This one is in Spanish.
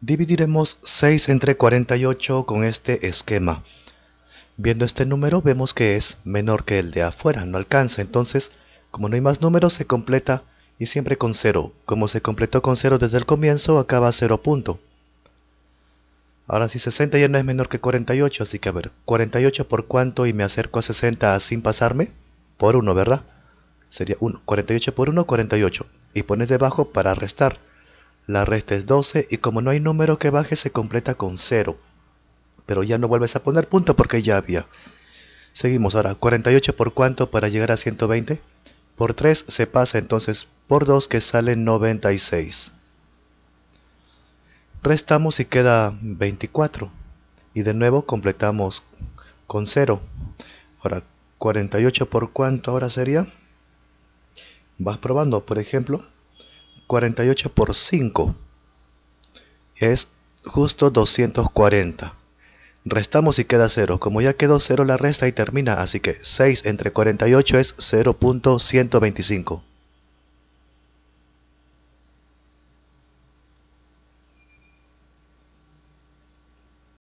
Dividiremos 6 entre 48 con este esquema. Viendo este número vemos que es menor que el de afuera, no alcanza. Entonces, como no hay más números, se completa y siempre con 0. Como se completó con 0 desde el comienzo, acaba 0 punto. Ahora si 60 ya no es menor que 48, así que a ver, 48 por cuánto y me acerco a 60 sin pasarme? Por 1, ¿verdad? Sería 1. 48 por 1, 48. Y pones debajo para restar. La resta es 12 y como no hay número que baje se completa con 0. Pero ya no vuelves a poner punto porque ya había. Seguimos ahora, 48 por cuánto para llegar a 120? Por 3 se pasa entonces por 2 que sale 96. Restamos y queda 24. Y de nuevo completamos con 0. Ahora, 48 por cuánto ahora sería? Vas probando, por ejemplo, 48 por 5 es justo 240. Restamos y queda 0. Como ya quedó 0 la resta y termina, así que 6 entre 48 es 0.125.